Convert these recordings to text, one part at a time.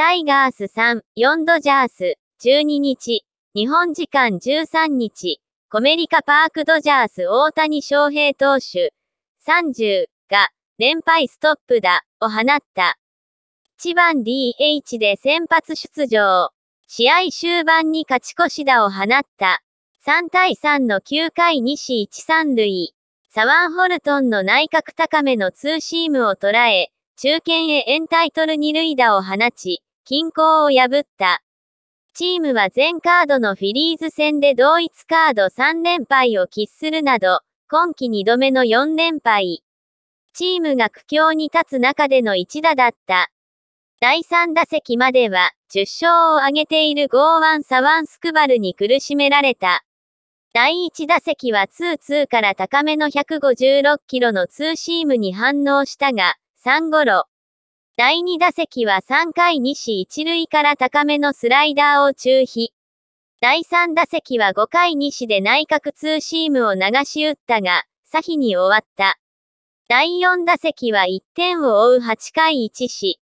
タイガース3、4ドジャース、12日、日本時間13日、コメリカパークドジャース大谷翔平投手、30が、連敗ストップだ、を放った。1番 DH で先発出場。試合終盤に勝ち越しだを放った。3対3の9回西1、3塁。サワン・ホルトンの内角高めのツーシームを捉え、中堅へエンタイトル二塁打を放ち、均衡を破った。チームは全カードのフィリーズ戦で同一カード3連敗を喫するなど、今季2度目の4連敗。チームが苦境に立つ中での一打だった。第3打席までは、10勝を挙げているゴーワン・サワン・スクバルに苦しめられた。第1打席は2-2から高めの156キロのツーシームに反応したが、3ゴロ。第2打席は3回西一塁から高めのスライダーを中飛。第3打席は5回西で内角ツーシームを流し打ったが、左ヒに終わった。第4打席は1点を追う8回1死。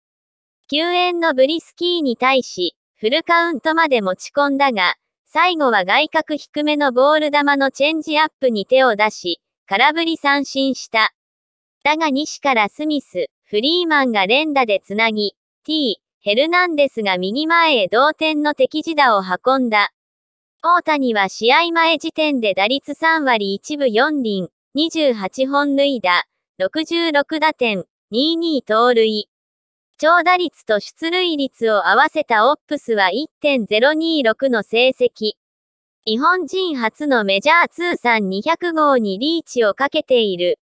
救援のブリスキーに対し、フルカウントまで持ち込んだが、最後は外角低めのボール球のチェンジアップに手を出し、空振り三振した。だが西からスミス、フリーマンが連打でつなぎ、T、ヘルナンデスが右前へ同点の敵地打を運んだ。大谷は試合前時点で打率3割1分4厘、28本塁打、66打点、22盗塁。長打率と出塁率を合わせたオップスは1.026の成績。日本人初のメジャー通算200号にリーチをかけている。